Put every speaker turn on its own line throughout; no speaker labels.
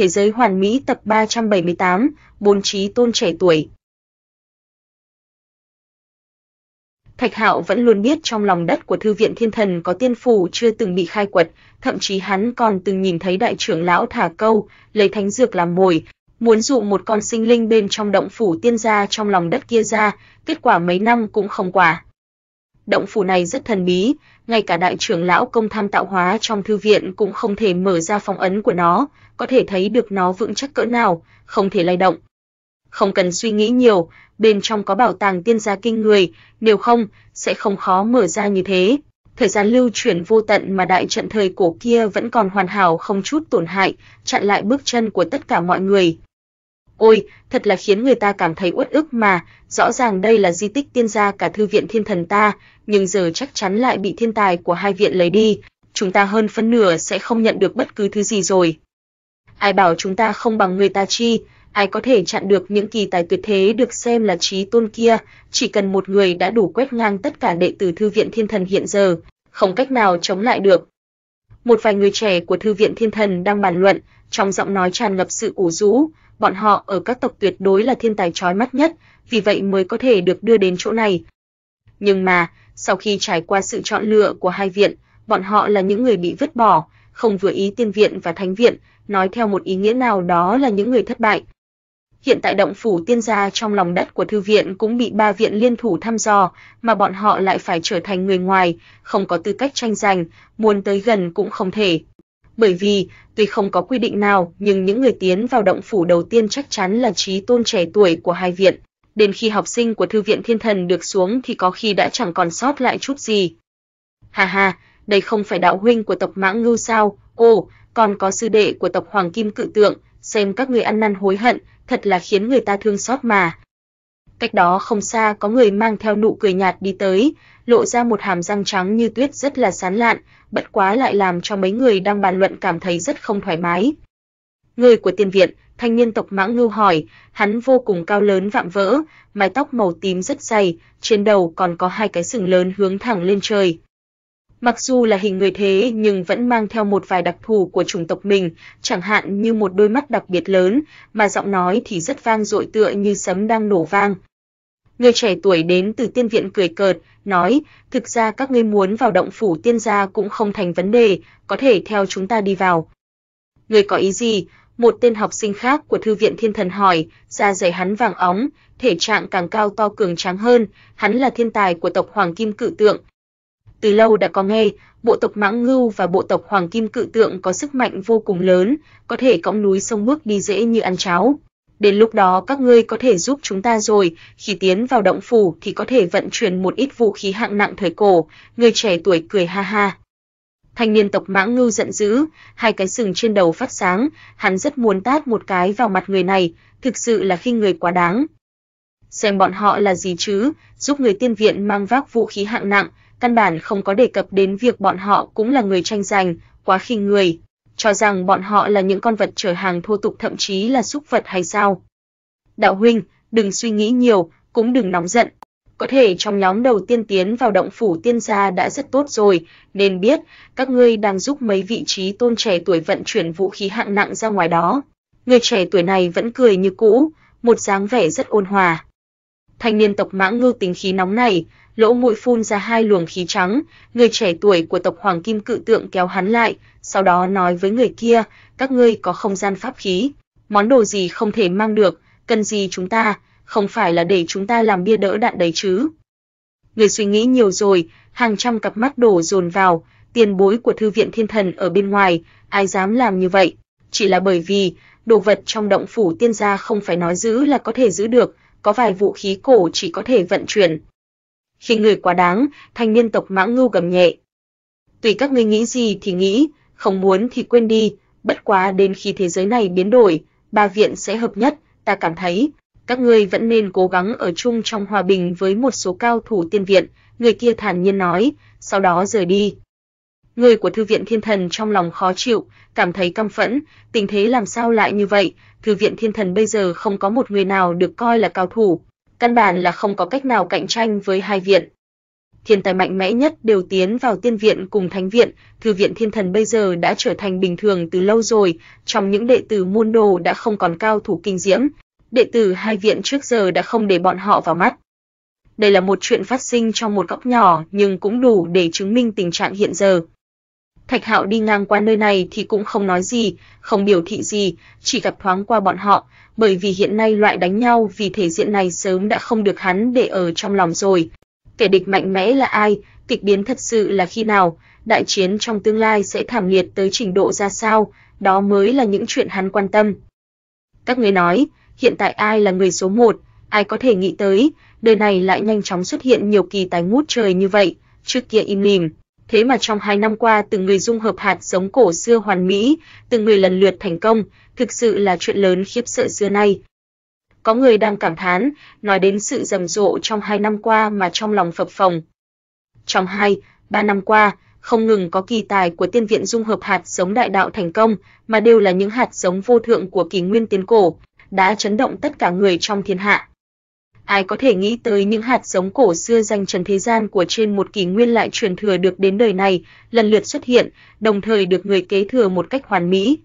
Thế giới hoàn mỹ tập 378, bốn trí tôn trẻ tuổi. Thạch Hạo vẫn luôn biết trong lòng đất của thư viện Thiên Thần có tiên phủ chưa từng bị khai quật, thậm chí hắn còn từng nhìn thấy đại trưởng lão thả câu, lấy thánh dược làm mồi, muốn dụ một con sinh linh bên trong động phủ tiên gia trong lòng đất kia ra, kết quả mấy năm cũng không quả động phủ này rất thần bí, ngay cả đại trưởng lão công tham tạo hóa trong thư viện cũng không thể mở ra phong ấn của nó, có thể thấy được nó vững chắc cỡ nào, không thể lay động. Không cần suy nghĩ nhiều, bên trong có bảo tàng tiên gia kinh người, nếu không sẽ không khó mở ra như thế. Thời gian lưu chuyển vô tận mà đại trận thời cổ kia vẫn còn hoàn hảo không chút tổn hại, chặn lại bước chân của tất cả mọi người, Ôi, thật là khiến người ta cảm thấy uất ức mà, rõ ràng đây là di tích tiên gia cả thư viện thiên thần ta, nhưng giờ chắc chắn lại bị thiên tài của hai viện lấy đi, chúng ta hơn phân nửa sẽ không nhận được bất cứ thứ gì rồi. Ai bảo chúng ta không bằng người ta chi, ai có thể chặn được những kỳ tài tuyệt thế được xem là trí tôn kia, chỉ cần một người đã đủ quét ngang tất cả đệ tử thư viện thiên thần hiện giờ, không cách nào chống lại được. Một vài người trẻ của thư viện thiên thần đang bàn luận, trong giọng nói tràn ngập sự ủ rũ, bọn họ ở các tộc tuyệt đối là thiên tài chói mắt nhất, vì vậy mới có thể được đưa đến chỗ này. Nhưng mà, sau khi trải qua sự chọn lựa của hai viện, bọn họ là những người bị vứt bỏ, không vừa ý tiên viện và thánh viện, nói theo một ý nghĩa nào đó là những người thất bại. Hiện tại động phủ tiên gia trong lòng đất của thư viện cũng bị ba viện liên thủ thăm dò, mà bọn họ lại phải trở thành người ngoài, không có tư cách tranh giành, muốn tới gần cũng không thể bởi vì tuy không có quy định nào, nhưng những người tiến vào động phủ đầu tiên chắc chắn là trí tôn trẻ tuổi của hai viện. Đến khi học sinh của thư viện Thiên Thần được xuống thì có khi đã chẳng còn sót lại chút gì. Ha ha, đây không phải đạo huynh của tộc Mãng Ngưu sao? Ồ, còn có sư đệ của tộc Hoàng Kim Cự Tượng, xem các người ăn năn hối hận, thật là khiến người ta thương xót mà. Cách đó không xa có người mang theo nụ cười nhạt đi tới, lộ ra một hàm răng trắng như tuyết rất là sán lạn, bất quá lại làm cho mấy người đang bàn luận cảm thấy rất không thoải mái. Người của tiên viện, thanh niên tộc Mãng Ngưu hỏi, hắn vô cùng cao lớn vạm vỡ, mái tóc màu tím rất dày, trên đầu còn có hai cái sừng lớn hướng thẳng lên trời. Mặc dù là hình người thế nhưng vẫn mang theo một vài đặc thù của chủng tộc mình, chẳng hạn như một đôi mắt đặc biệt lớn, mà giọng nói thì rất vang dội tựa như sấm đang nổ vang. Người trẻ tuổi đến từ tiên viện cười cợt, nói, thực ra các ngươi muốn vào động phủ tiên gia cũng không thành vấn đề, có thể theo chúng ta đi vào. Người có ý gì? Một tên học sinh khác của thư viện thiên thần hỏi, da dày hắn vàng óng, thể trạng càng cao to cường tráng hơn, hắn là thiên tài của tộc Hoàng Kim Cự Tượng. Từ lâu đã có nghe, bộ tộc Mãng Ngưu và bộ tộc Hoàng Kim Cự Tượng có sức mạnh vô cùng lớn, có thể cõng núi sông bước đi dễ như ăn cháo. Đến lúc đó các ngươi có thể giúp chúng ta rồi, khi tiến vào động phủ thì có thể vận chuyển một ít vũ khí hạng nặng thời cổ." Người trẻ tuổi cười ha ha. Thanh niên tộc Mãng Ngưu giận dữ, hai cái sừng trên đầu phát sáng, hắn rất muốn tát một cái vào mặt người này, thực sự là khi người quá đáng. Xem bọn họ là gì chứ, giúp người tiên viện mang vác vũ khí hạng nặng, căn bản không có đề cập đến việc bọn họ cũng là người tranh giành, quá khinh người cho rằng bọn họ là những con vật trời hàng thô tục thậm chí là súc vật hay sao? Đạo huynh, đừng suy nghĩ nhiều, cũng đừng nóng giận. Có thể trong nhóm đầu tiên tiến vào động phủ tiên gia đã rất tốt rồi, nên biết các ngươi đang giúp mấy vị trí tôn trẻ tuổi vận chuyển vũ khí hạng nặng ra ngoài đó. Người trẻ tuổi này vẫn cười như cũ, một dáng vẻ rất ôn hòa. Thanh niên tộc Mã Ngưu tính khí nóng này, lỗ mũi phun ra hai luồng khí trắng, người trẻ tuổi của tộc Hoàng Kim Cự Tượng kéo hắn lại, sau đó nói với người kia, các ngươi có không gian pháp khí, món đồ gì không thể mang được, cần gì chúng ta, không phải là để chúng ta làm bia đỡ đạn đấy chứ. Người suy nghĩ nhiều rồi, hàng trăm cặp mắt đổ dồn vào, tiền bối của thư viện thiên thần ở bên ngoài, ai dám làm như vậy, chỉ là bởi vì đồ vật trong động phủ tiên gia không phải nói giữ là có thể giữ được, có vài vũ khí cổ chỉ có thể vận chuyển. Khi người quá đáng, thanh niên tộc mãng ngưu gầm nhẹ. Tùy các ngươi nghĩ gì thì nghĩ, không muốn thì quên đi, bất quá đến khi thế giới này biến đổi, ba viện sẽ hợp nhất, ta cảm thấy các ngươi vẫn nên cố gắng ở chung trong hòa bình với một số cao thủ tiên viện, người kia thản nhiên nói, sau đó rời đi người của thư viện Thiên Thần trong lòng khó chịu, cảm thấy căm phẫn, tình thế làm sao lại như vậy, thư viện Thiên Thần bây giờ không có một người nào được coi là cao thủ, căn bản là không có cách nào cạnh tranh với hai viện. Thiên tài mạnh mẽ nhất đều tiến vào tiên viện cùng thánh viện, thư viện Thiên Thần bây giờ đã trở thành bình thường từ lâu rồi, trong những đệ tử môn đồ đã không còn cao thủ kinh diễm, đệ tử hai viện trước giờ đã không để bọn họ vào mắt. Đây là một chuyện phát sinh trong một góc nhỏ nhưng cũng đủ để chứng minh tình trạng hiện giờ. Thạch Hạo đi ngang qua nơi này thì cũng không nói gì, không biểu thị gì, chỉ gặp thoáng qua bọn họ, bởi vì hiện nay loại đánh nhau vì thể diện này sớm đã không được hắn để ở trong lòng rồi. Kẻ địch mạnh mẽ là ai, kịch biến thật sự là khi nào, đại chiến trong tương lai sẽ thảm liệt tới trình độ ra sao, đó mới là những chuyện hắn quan tâm. Các ngươi nói, hiện tại ai là người số một, ai có thể nghĩ tới, đời này lại nhanh chóng xuất hiện nhiều kỳ tài ngút trời như vậy, trước kia im lìm, Thế mà trong hai năm qua từng người dung hợp hạt giống cổ xưa hoàn mỹ, từng người lần lượt thành công, thực sự là chuyện lớn khiếp sợ xưa nay. Có người đang cảm thán, nói đến sự rầm rộ trong hai năm qua mà trong lòng phập phồng. Trong hai, ba năm qua, không ngừng có kỳ tài của tiên viện dung hợp hạt giống đại đạo thành công, mà đều là những hạt giống vô thượng của kỳ nguyên tiến cổ, đã chấn động tất cả người trong thiên hạ ai có thể nghĩ tới những hạt giống cổ xưa dành trần thế gian của trên một kỷ nguyên lại truyền thừa được đến đời này, lần lượt xuất hiện, đồng thời được người kế thừa một cách hoàn mỹ.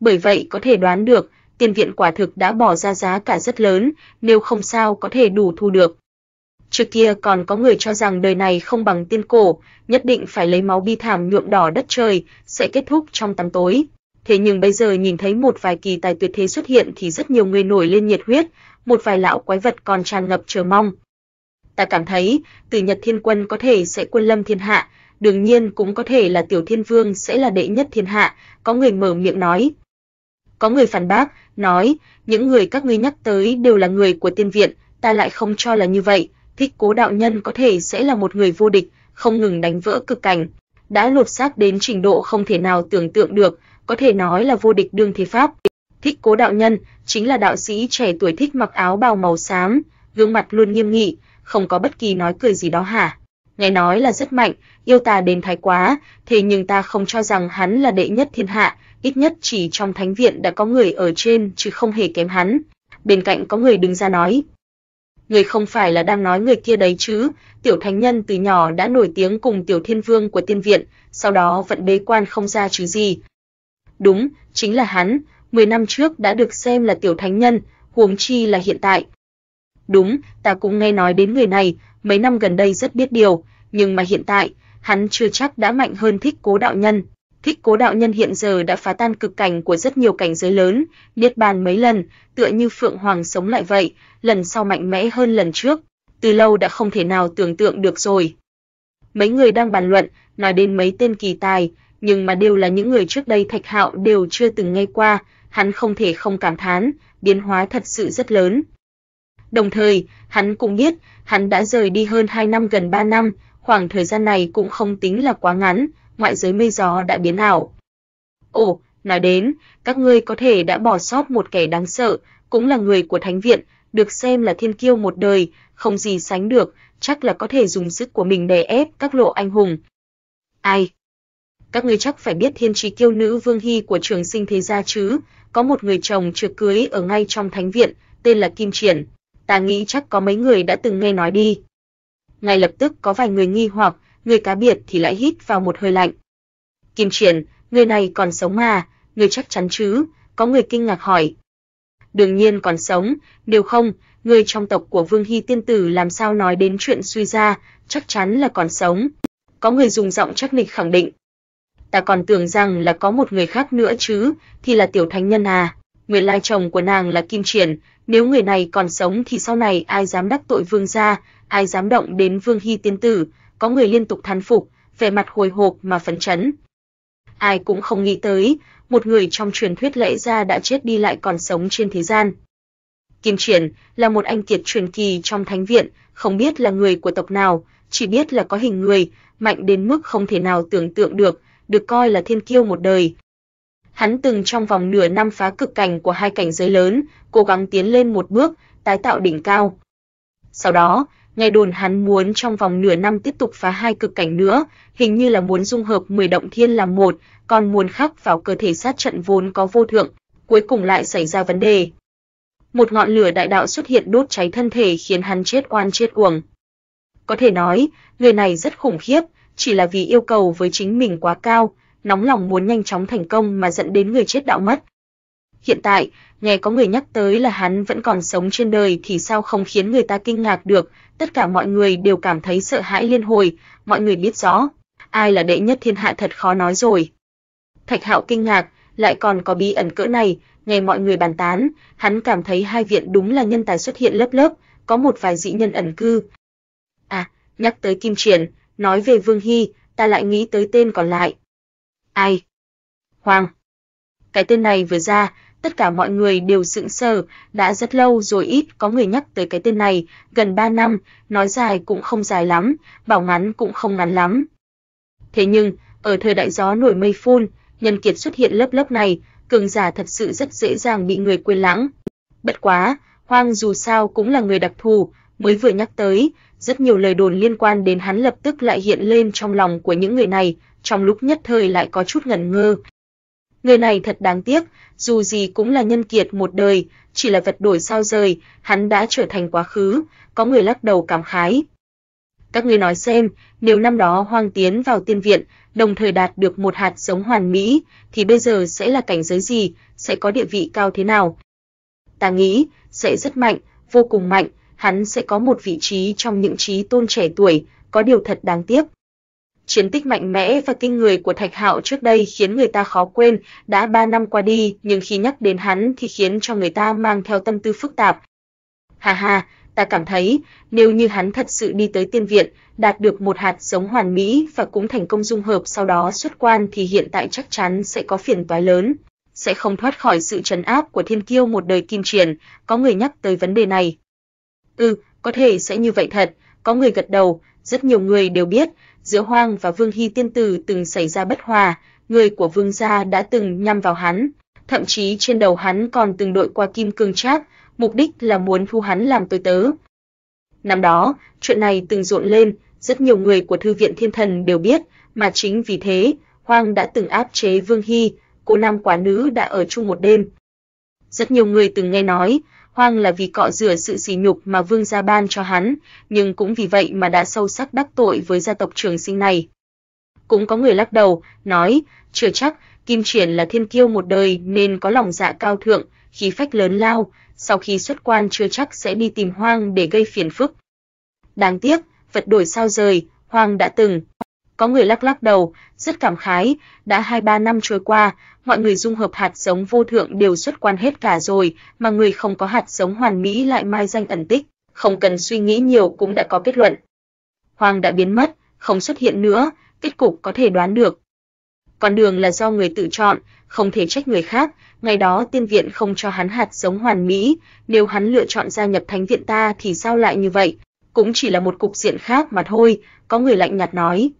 Bởi vậy có thể đoán được, tiền viện quả thực đã bỏ ra giá cả rất lớn, nếu không sao có thể đủ thu được. Trước kia còn có người cho rằng đời này không bằng tiên cổ, nhất định phải lấy máu bi thảm nhuộm đỏ đất trời, sẽ kết thúc trong tăm tối thế nhưng bây giờ nhìn thấy một vài kỳ tài tuyệt thế xuất hiện thì rất nhiều người nổi lên nhiệt huyết, một vài lão quái vật còn tràn ngập chờ mong. Ta cảm thấy, Từ Nhật Thiên Quân có thể sẽ quân lâm thiên hạ, đương nhiên cũng có thể là Tiểu Thiên Vương sẽ là đệ nhất thiên hạ, có người mở miệng nói. Có người phản bác, nói, những người các ngươi nhắc tới đều là người của tiên viện, ta lại không cho là như vậy, thích cố đạo nhân có thể sẽ là một người vô địch, không ngừng đánh vỡ cực cảnh, đã lột xác đến trình độ không thể nào tưởng tượng được, có thể nói là vô địch đương thế Pháp. Thích Cố đạo nhân chính là đạo sĩ trẻ tuổi thích mặc áo bào màu xám, gương mặt luôn nghiêm nghị, không có bất kỳ nói cười gì đó hả? Nghe nói là rất mạnh, yêu ta đến thái quá, thế nhưng ta không cho rằng hắn là đệ nhất thiên hạ, ít nhất chỉ trong thánh viện đã có người ở trên chứ không hề kém hắn. Bên cạnh có người đứng ra nói. Người không phải là đang nói người kia đấy chứ, tiểu thánh nhân từ nhỏ đã nổi tiếng cùng tiểu thiên vương của tiên viện, sau đó vẫn bế quan không ra chứ gì, Đúng, chính là hắn, 10 năm trước đã được xem là tiểu thánh nhân, huống chi là hiện tại. Đúng, ta cũng nghe nói đến người này, mấy năm gần đây rất biết điều, nhưng mà hiện tại, hắn chưa chắc đã mạnh hơn thích cố đạo nhân. Thích cố đạo nhân hiện giờ đã phá tan cực cảnh của rất nhiều cảnh giới lớn, niết bàn mấy lần, tựa như Phượng Hoàng sống lại vậy, lần sau mạnh mẽ hơn lần trước, từ lâu đã không thể nào tưởng tượng được rồi. Mấy người đang bàn luận, nói đến mấy tên kỳ tài, nhưng mà đều là những người trước đây Thạch Hạo đều chưa từng nghe qua, hắn không thể không cảm thán, biến hóa thật sự rất lớn. Đồng thời, hắn cũng biết, hắn đã rời đi hơn 2 năm gần 3 năm, khoảng thời gian này cũng không tính là quá ngắn, ngoại giới mây gió đã biến ảo. Ồ, nói đến, các ngươi có thể đã bỏ sót một kẻ đáng sợ, cũng là người của thánh viện, được xem là thiên kiêu một đời, không gì sánh được, chắc là có thể dùng sức của mình đè ép các lộ anh hùng. Ai? các ngươi chắc phải biết thiên trì kiêu nữ Vương Hy của trường sinh thế gia chứ, có một người chồng chưa cưới ở ngay trong thánh viện, tên là Kim Triển, ta nghĩ chắc có mấy người đã từng nghe nói đi. Ngay lập tức có vài người nghi hoặc, người cá biệt thì lại hít vào một hơi lạnh. Kim Triển, người này còn sống mà, người chắc chắn chứ, có người kinh ngạc hỏi. Đương nhiên còn sống, nếu không, người trong tộc của Vương Hy tiên tử làm sao nói đến chuyện suy ra, chắc chắn là còn sống. Có người dùng giọng chắc nịch khẳng định ta còn tưởng rằng là có một người khác nữa chứ, thì là tiểu thánh nhân à. Nguyên lai chồng của nàng là Kim Triển, nếu người này còn sống thì sau này ai dám đắc tội vương gia, ai dám động đến Vương Hy tiên tử, có người liên tục thán phục, vẻ mặt hồi hộp mà phấn chấn. Ai cũng không nghĩ tới, một người trong truyền thuyết lẽ ra đã chết đi lại còn sống trên thế gian. Kim Triển là một anh kiệt truyền kỳ trong thánh viện, không biết là người của tộc nào, chỉ biết là có hình người, mạnh đến mức không thể nào tưởng tượng được, được coi là thiên kiêu một đời. Hắn từng trong vòng nửa năm phá cực cảnh của hai cảnh giới lớn, cố gắng tiến lên một bước, tái tạo đỉnh cao. Sau đó, nghe đồn hắn muốn trong vòng nửa năm tiếp tục phá hai cực cảnh nữa, hình như là muốn dung hợp 10 động thiên làm một, còn muốn khắc vào cơ thể sát trận vốn có vô thượng, cuối cùng lại xảy ra vấn đề. Một ngọn lửa đại đạo xuất hiện đốt cháy thân thể khiến hắn chết oan chết uổng. Có thể nói, người này rất khủng khiếp, chỉ là vì yêu cầu với chính mình quá cao, nóng lòng muốn nhanh chóng thành công mà dẫn đến người chết đạo mất. Hiện tại, nghe có người nhắc tới là hắn vẫn còn sống trên đời thì sao không khiến người ta kinh ngạc được, tất cả mọi người đều cảm thấy sợ hãi liên hồi, mọi người biết rõ, ai là đệ nhất thiên hạ thật khó nói rồi. Thạch Hạo kinh ngạc, lại còn có bí ẩn cỡ này, nghe mọi người bàn tán, hắn cảm thấy hai viện đúng là nhân tài xuất hiện lớp lớp, có một vài dị nhân ẩn cư. À, nhắc tới Kim Triển, nói về Vương Hy, ta lại nghĩ tới tên còn lại. Ai? Hoàng. Cái tên này vừa ra, tất cả mọi người đều sững sờ, đã rất lâu rồi ít có người nhắc tới cái tên này, gần 3 năm, nói dài cũng không dài lắm, bảo ngắn cũng không ngắn lắm. Thế nhưng, ở thời đại gió nổi mây phun, nhân kiệt xuất hiện lớp lớp này, cường giả thật sự rất dễ dàng bị người quên lãng. Bất quá, Hoàng dù sao cũng là người đặc thù, mới vừa nhắc tới, rất nhiều lời đồn liên quan đến hắn lập tức lại hiện lên trong lòng của những người này, trong lúc nhất thời lại có chút ngẩn ngơ. Người này thật đáng tiếc, dù gì cũng là nhân kiệt một đời, chỉ là vật đổi sao rời, hắn đã trở thành quá khứ, có người lắc đầu cảm khái. Các ngươi nói xem, nếu năm đó Hoang Tiến vào tiên viện, đồng thời đạt được một hạt giống hoàn mỹ, thì bây giờ sẽ là cảnh giới gì, sẽ có địa vị cao thế nào? Ta nghĩ, sẽ rất mạnh, vô cùng mạnh, hắn sẽ có một vị trí trong những trí tôn trẻ tuổi, có điều thật đáng tiếc. Chiến tích mạnh mẽ và kinh người của Thạch Hạo trước đây khiến người ta khó quên, đã 3 năm qua đi, nhưng khi nhắc đến hắn thì khiến cho người ta mang theo tâm tư phức tạp. ha ha ta cảm thấy, nếu như hắn thật sự đi tới tiên viện, đạt được một hạt giống hoàn mỹ và cũng thành công dung hợp sau đó xuất quan thì hiện tại chắc chắn sẽ có phiền toái lớn, sẽ không thoát khỏi sự trấn áp của thiên kiêu một đời kim triển có người nhắc tới vấn đề này, Ừ, có thể sẽ như vậy thật, có người gật đầu, rất nhiều người đều biết, giữa Hoàng và Vương Hy Tiên Tử từng xảy ra bất hòa, người của Vương gia đã từng nhằm vào hắn, thậm chí trên đầu hắn còn từng đội qua kim cương trác, mục đích là muốn thu hắn làm tôi tớ. Năm đó, chuyện này từng rộn lên, rất nhiều người của thư viện Thiên Thần đều biết, mà chính vì thế, Hoàng đã từng áp chế Vương Hy, cô nam quả nữ đã ở chung một đêm. Rất nhiều người từng nghe nói, hoang là vì cọ rửa sự sỉ nhục mà vương gia ban cho hắn, nhưng cũng vì vậy mà đã sâu sắc đắc tội với gia tộc trường sinh này. Cũng có người lắc đầu, nói, chưa chắc, Kim Triển là thiên kiêu một đời nên có lòng dạ cao thượng, khí phách lớn lao, sau khi xuất quan chưa chắc sẽ đi tìm hoang để gây phiền phức. Đáng tiếc, vật đổi sao rời, hoang đã từng có người lắc lắc đầu, rất cảm khái, đã 2-3 năm trôi qua, mọi người dung hợp hạt giống vô thượng đều xuất quan hết cả rồi, mà người không có hạt giống hoàn mỹ lại mai danh ẩn tích, không cần suy nghĩ nhiều cũng đã có kết luận. Hoàng đã biến mất, không xuất hiện nữa, kết cục có thể đoán được. Con đường là do người tự chọn, không thể trách người khác, ngày đó tiên viện không cho hắn hạt giống hoàn mỹ, nếu hắn lựa chọn gia nhập thánh viện ta thì sao lại như vậy, cũng chỉ là một cục diện khác mà thôi, có người lạnh nhạt nói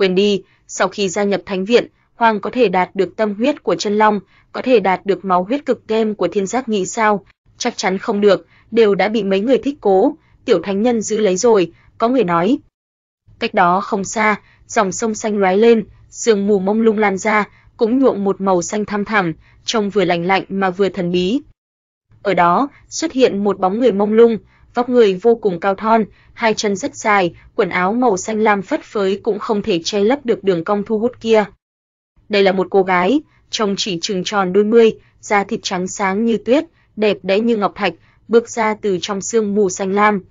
quên đi, sau khi gia nhập thánh viện, Hoàng có thể đạt được tâm huyết của chân long, có thể đạt được máu huyết cực kem của thiên giác nghĩ sao? Chắc chắn không được, đều đã bị mấy người thích cố, tiểu thánh nhân giữ lấy rồi, có người nói. Cách đó không xa, dòng sông xanh lóe lên, sương mù mông lung lan ra, cũng nhuộm một màu xanh thăm thẳm, trông vừa lành lạnh mà vừa thần bí. Ở đó, xuất hiện một bóng người mông lung, vóc người vô cùng cao thon, hai chân rất dài, quần áo màu xanh lam phất phới cũng không thể che lấp được đường cong thu hút kia. Đây là một cô gái, trông chỉ chừng tròn đôi mươi, da thịt trắng sáng như tuyết, đẹp đẽ như ngọc thạch, bước ra từ trong sương mù xanh lam.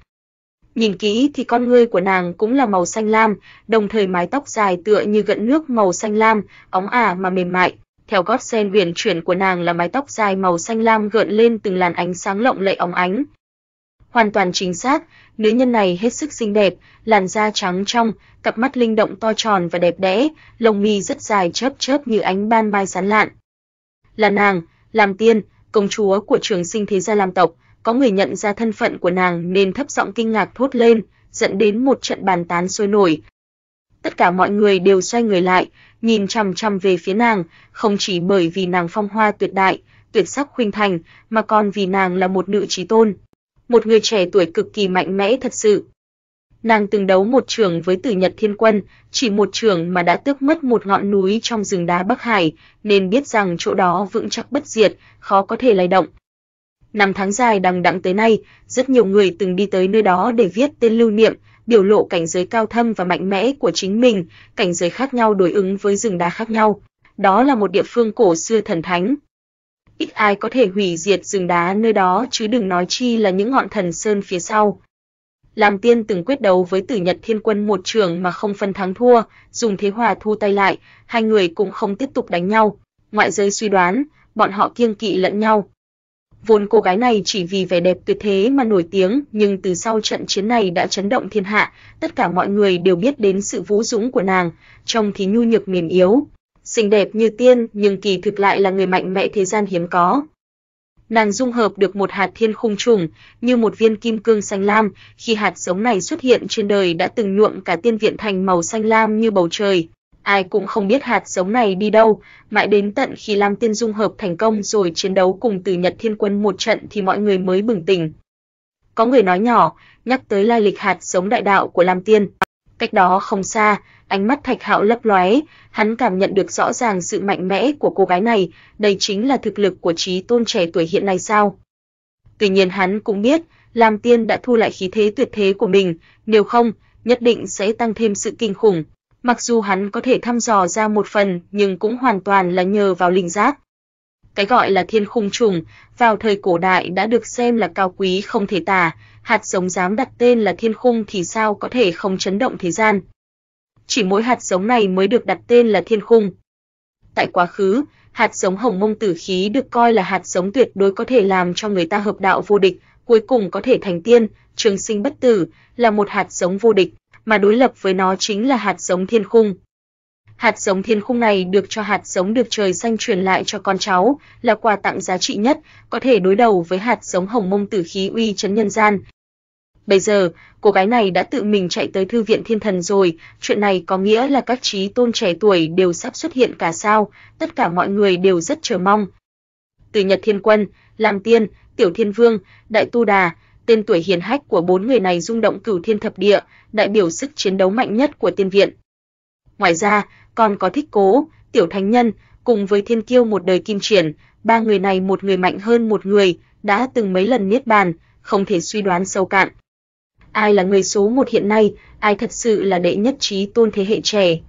Nhìn kỹ thì con ngươi của nàng cũng là màu xanh lam, đồng thời mái tóc dài tựa như gợn nước màu xanh lam, óng ả mà mềm mại. Theo gót sen uyển chuyển của nàng là mái tóc dài màu xanh lam gợn lên từng làn ánh sáng lộng lẫy óng ánh, hoàn toàn chính xác, nữ nhân này hết sức xinh đẹp, làn da trắng trong, cặp mắt linh động to tròn và đẹp đẽ, lông mi rất dài chớp chớp như ánh ban mai sáng lạn. Là nàng, làm tiên, công chúa của trường sinh thế gia Lam tộc, có người nhận ra thân phận của nàng nên thấp giọng kinh ngạc thốt lên, dẫn đến một trận bàn tán sôi nổi. Tất cả mọi người đều xoay người lại, nhìn chằm chằm về phía nàng, không chỉ bởi vì nàng phong hoa tuyệt đại, tuyệt sắc khuynh thành, mà còn vì nàng là một nữ trí tôn một người trẻ tuổi cực kỳ mạnh mẽ thật sự. Nàng từng đấu một trường với Tử Nhật Thiên Quân, chỉ một trường mà đã tước mất một ngọn núi trong rừng đá Bắc Hải, nên biết rằng chỗ đó vững chắc bất diệt, khó có thể lay động. Năm tháng dài đằng đẵng tới nay, rất nhiều người từng đi tới nơi đó để viết tên lưu niệm, biểu lộ cảnh giới cao thâm và mạnh mẽ của chính mình, cảnh giới khác nhau đối ứng với rừng đá khác nhau. Đó là một địa phương cổ xưa thần thánh, ít ai có thể hủy diệt rừng đá nơi đó chứ đừng nói chi là những ngọn thần sơn phía sau. Làm Tiên từng quyết đấu với Tử Nhật Thiên Quân một trường mà không phân thắng thua, dùng thế hòa thu tay lại, hai người cũng không tiếp tục đánh nhau. Ngoại giới suy đoán, bọn họ kiêng kỵ lẫn nhau. Vốn cô gái này chỉ vì vẻ đẹp tuyệt thế mà nổi tiếng, nhưng từ sau trận chiến này đã chấn động thiên hạ, tất cả mọi người đều biết đến sự vũ dũng của nàng, trông thì nhu nhược mềm yếu, xinh đẹp như tiên nhưng kỳ thực lại là người mạnh mẽ thế gian hiếm có. Nàng dung hợp được một hạt thiên khung trùng, như một viên kim cương xanh lam, khi hạt giống này xuất hiện trên đời đã từng nhuộm cả tiên viện thành màu xanh lam như bầu trời. Ai cũng không biết hạt giống này đi đâu, mãi đến tận khi Lam Tiên dung hợp thành công rồi chiến đấu cùng Từ Nhật Thiên Quân một trận thì mọi người mới bừng tỉnh. Có người nói nhỏ, nhắc tới lai lịch hạt giống đại đạo của Lam Tiên. Cách đó không xa, ánh mắt Thạch Hạo lấp lóe, hắn cảm nhận được rõ ràng sự mạnh mẽ của cô gái này, đây chính là thực lực của trí tôn trẻ tuổi hiện nay sao? Tuy nhiên hắn cũng biết, Lam Tiên đã thu lại khí thế tuyệt thế của mình, nếu không, nhất định sẽ tăng thêm sự kinh khủng. Mặc dù hắn có thể thăm dò ra một phần, nhưng cũng hoàn toàn là nhờ vào linh giác. Cái gọi là thiên khung trùng, vào thời cổ đại đã được xem là cao quý không thể tả, hạt giống dám đặt tên là thiên khung thì sao có thể không chấn động thế gian. Chỉ mỗi hạt giống này mới được đặt tên là thiên khung. Tại quá khứ, hạt giống hồng mông tử khí được coi là hạt giống tuyệt đối có thể làm cho người ta hợp đạo vô địch, cuối cùng có thể thành tiên, trường sinh bất tử, là một hạt giống vô địch, mà đối lập với nó chính là hạt giống thiên khung. Hạt giống thiên khung này được cho hạt giống được trời xanh truyền lại cho con cháu, là quà tặng giá trị nhất, có thể đối đầu với hạt giống hồng mông tử khí uy chấn nhân gian. Bây giờ, cô gái này đã tự mình chạy tới thư viện thiên thần rồi, chuyện này có nghĩa là các trí tôn trẻ tuổi đều sắp xuất hiện cả sao, tất cả mọi người đều rất chờ mong. Từ Nhật Thiên Quân, Lam Tiên, Tiểu Thiên Vương, Đại Tu Đà, tên tuổi hiền hách của bốn người này rung động cửu thiên thập địa, đại biểu sức chiến đấu mạnh nhất của tiên viện. Ngoài ra, còn có Thích Cố, Tiểu Thánh Nhân, cùng với Thiên Kiêu một đời kim triển, ba người này một người mạnh hơn một người, đã từng mấy lần niết bàn, không thể suy đoán sâu cạn. Ai là người số một hiện nay, ai thật sự là đệ nhất trí tôn thế hệ trẻ.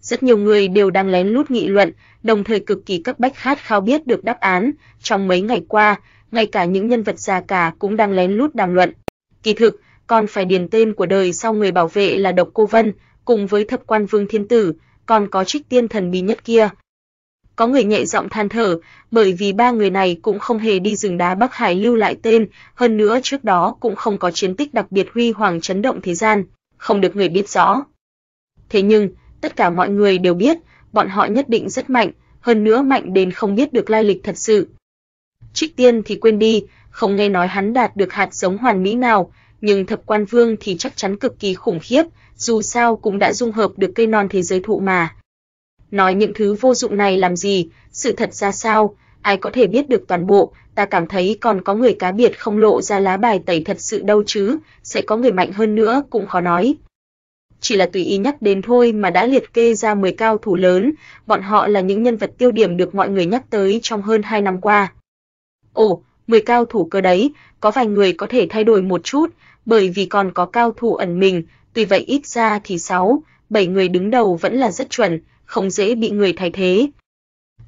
Rất nhiều người đều đang lén lút nghị luận, đồng thời cực kỳ cấp bách khát khao biết được đáp án. Trong mấy ngày qua, ngay cả những nhân vật già cả cũng đang lén lút đàm luận. Kỳ thực, còn phải điền tên của đời sau người bảo vệ là Độc Cô Vân, cùng với thập quan vương thiên tử, còn có trích tiên thần bí nhất kia. Có người nhẹ giọng than thở, bởi vì ba người này cũng không hề đi rừng đá Bắc Hải lưu lại tên, hơn nữa trước đó cũng không có chiến tích đặc biệt huy hoàng chấn động thế gian, không được người biết rõ. Thế nhưng, tất cả mọi người đều biết, bọn họ nhất định rất mạnh, hơn nữa mạnh đến không biết được lai lịch thật sự. Trích Tiên thì quên đi, không nghe nói hắn đạt được hạt giống hoàn mỹ nào, nhưng thập quan vương thì chắc chắn cực kỳ khủng khiếp, dù sao cũng đã dung hợp được cây non thế giới thụ mà. Nói những thứ vô dụng này làm gì, sự thật ra sao, ai có thể biết được toàn bộ, ta cảm thấy còn có người cá biệt không lộ ra lá bài tẩy thật sự đâu chứ, sẽ có người mạnh hơn nữa cũng khó nói. Chỉ là tùy ý nhắc đến thôi mà đã liệt kê ra 10 cao thủ lớn, bọn họ là những nhân vật tiêu điểm được mọi người nhắc tới trong hơn 2 năm qua. Ồ, 10 cao thủ cơ đấy, có vài người có thể thay đổi một chút, bởi vì còn có cao thủ ẩn mình, tuy vậy ít ra thì 6, 7 người đứng đầu vẫn là rất chuẩn, không dễ bị người thay thế.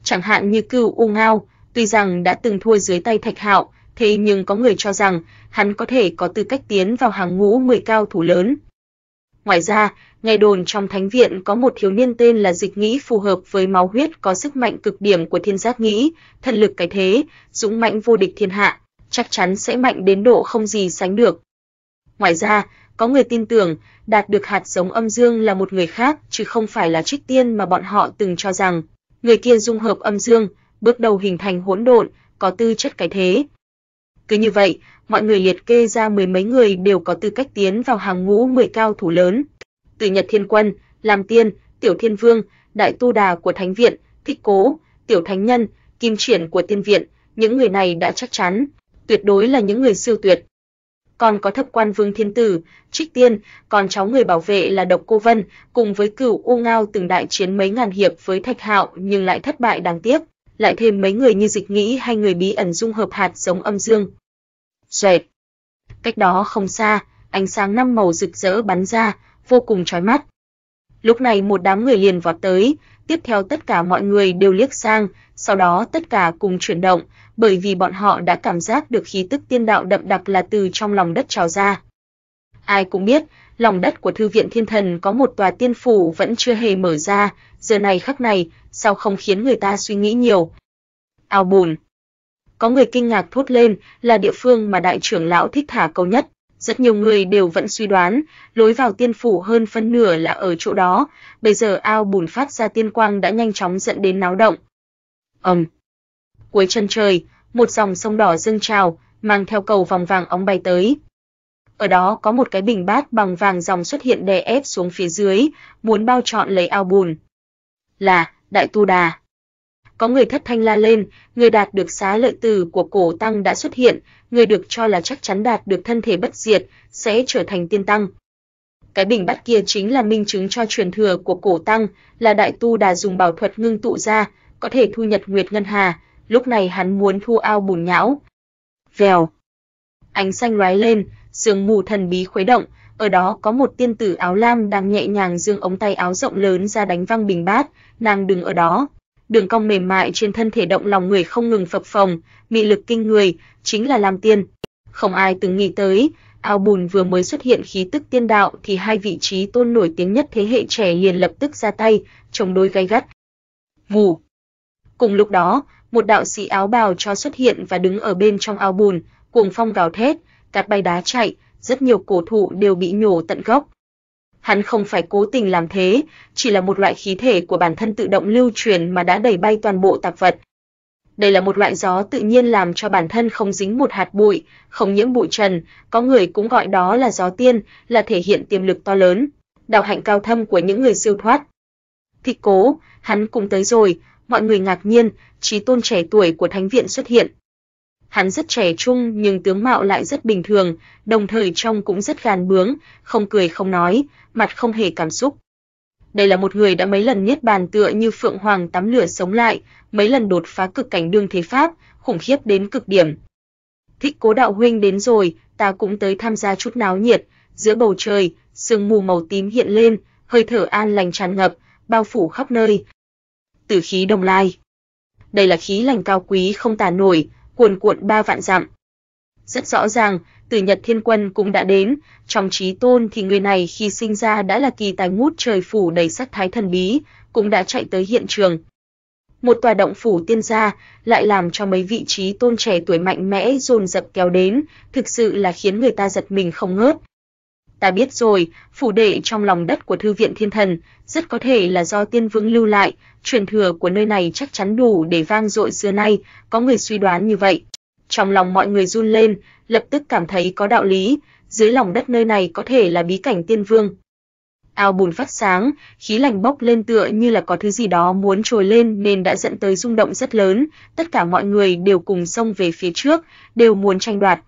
Chẳng hạn như Cưu U Ngao, tuy rằng đã từng thua dưới tay Thạch Hạo, thế nhưng có người cho rằng hắn có thể có tư cách tiến vào hàng ngũ 10 cao thủ lớn. Ngoài ra, nghe đồn trong thánh viện có một thiếu niên tên là Dịch Nghĩ phù hợp với máu huyết có sức mạnh cực điểm của Thiên Giác Nghĩ, thần lực cái thế, dũng mạnh vô địch thiên hạ, chắc chắn sẽ mạnh đến độ không gì sánh được. Ngoài ra, có người tin tưởng đạt được hạt giống âm dương là một người khác chứ không phải là Trích Tiên mà bọn họ từng cho rằng. Người kia dung hợp âm dương, bước đầu hình thành hỗn độn, có tư chất cái thế. Cứ như vậy, mọi người liệt kê ra mười mấy người đều có tư cách tiến vào hàng ngũ 10 cao thủ lớn. Từ Nhật Thiên Quân, Lam Tiên, Tiểu Thiên Vương, Đại Tu Đà của Thánh Viện, Thích Cố, Tiểu Thánh Nhân, Kim Triển của Tiên Viện, những người này đã chắc chắn, tuyệt đối là những người siêu tuyệt còn có thập quan vương thiên tử, Trích Tiên, còn cháu người bảo vệ là Độc Cô Vân, cùng với cửu U Ngao từng đại chiến mấy ngàn hiệp với Thạch Hạo nhưng lại thất bại đáng tiếc, lại thêm mấy người như Dịch Nghĩ hay người bí ẩn dung hợp hạt giống âm dương. Xoẹt. Cách đó không xa, ánh sáng năm màu rực rỡ bắn ra, vô cùng chói mắt. Lúc này một đám người liền vọt tới, tiếp theo tất cả mọi người đều liếc sang, sau đó tất cả cùng chuyển động, bởi vì bọn họ đã cảm giác được khí tức tiên đạo đậm đặc là từ trong lòng đất trào ra. Ai cũng biết, lòng đất của thư viện Thiên Thần có một tòa tiên phủ vẫn chưa hề mở ra, giờ này khắc này, sao không khiến người ta suy nghĩ nhiều. Ao bùn. Có người kinh ngạc thốt lên, là địa phương mà đại trưởng lão thích thả câu nhất. Rất nhiều người đều vẫn suy đoán, lối vào tiên phủ hơn phân nửa là ở chỗ đó, bây giờ ao bùn phát ra tiên quang đã nhanh chóng dẫn đến náo động. Ầm. Cuối chân trời, một dòng sông đỏ dâng trào, mang theo cầu vòng vàng óng bay tới. Ở đó có một cái bình bát bằng vàng dòng xuất hiện đè ép xuống phía dưới, muốn bao trọn lấy ao bùn. Là Đại Tu Đà có người thất thanh la lên, người đạt được xá lợi tử của cổ tăng đã xuất hiện, người được cho là chắc chắn đạt được thân thể bất diệt, sẽ trở thành tiên tăng. Cái bình bát kia chính là minh chứng cho truyền thừa của cổ tăng, là đại tu đà dùng bảo thuật ngưng tụ ra, có thể thu nhật nguyệt ngân hà, lúc này hắn muốn thu ao bùn nhão. Vèo. Ánh xanh lóe lên, sương mù thần bí khuấy động, ở đó có một tiên tử áo lam đang nhẹ nhàng dương ống tay áo rộng lớn ra đánh văng bình bát, nàng đừng ở đó, đường cong mềm mại trên thân thể động lòng người không ngừng phập phồng, mị lực kinh người, chính là làm Tiên. Không ai từng nghĩ tới, ao bùn vừa mới xuất hiện khí tức tiên đạo thì hai vị trí tôn nổi tiếng nhất thế hệ trẻ liền lập tức ra tay, chống đối gay gắt. Vù. Cùng lúc đó, một đạo sĩ áo bào cho xuất hiện và đứng ở bên trong ao bùn, cuồng phong gào thét, cát bay đá chạy, rất nhiều cổ thụ đều bị nhổ tận gốc. Hắn không phải cố tình làm thế, chỉ là một loại khí thể của bản thân tự động lưu truyền mà đã đẩy bay toàn bộ tạp vật. Đây là một loại gió tự nhiên làm cho bản thân không dính một hạt bụi, không nhiễm bụi trần, có người cũng gọi đó là gió tiên, là thể hiện tiềm lực to lớn, đạo hạnh cao thâm của những người siêu thoát. Thì cố, hắn cũng tới rồi, mọi người ngạc nhiên, trí tôn trẻ tuổi của thánh viện xuất hiện. Hắn rất trẻ trung nhưng tướng mạo lại rất bình thường, đồng thời trông cũng rất gan bướng, không cười không nói, mặt không hề cảm xúc. Đây là một người đã mấy lần niết bàn tựa như phượng hoàng tắm lửa sống lại, mấy lần đột phá cực cảnh đương thế pháp, khủng khiếp đến cực điểm. Thích Cố đạo huynh đến rồi, ta cũng tới tham gia chút náo nhiệt. Giữa bầu trời, sương mù màu tím hiện lên, hơi thở an lành tràn ngập, bao phủ khắp nơi. Tử khí đồng lai. Đây là khí lành cao quý không tả nổi, cuồn cuộn ba vạn dặm. Rất rõ ràng, từ Nhật Thiên Quân cũng đã đến, trong trí tôn thì người này khi sinh ra đã là kỳ tài ngút trời phủ đầy sắc thái thần bí, cũng đã chạy tới hiện trường. Một tòa động phủ tiên gia lại làm cho mấy vị trí tôn trẻ tuổi mạnh mẽ dồn dập kéo đến, thực sự là khiến người ta giật mình không ngớt. Ta biết rồi, phủ đệ trong lòng đất của thư viện thiên thần rất có thể là do tiên vương lưu lại, truyền thừa của nơi này chắc chắn đủ để vang dội xưa nay, có người suy đoán như vậy. Trong lòng mọi người run lên, lập tức cảm thấy có đạo lý, dưới lòng đất nơi này có thể là bí cảnh tiên vương. Ao bùn phát sáng, khí lạnh bốc lên tựa như là có thứ gì đó muốn trồi lên nên đã dẫn tới rung động rất lớn, tất cả mọi người đều cùng xông về phía trước, đều muốn tranh đoạt.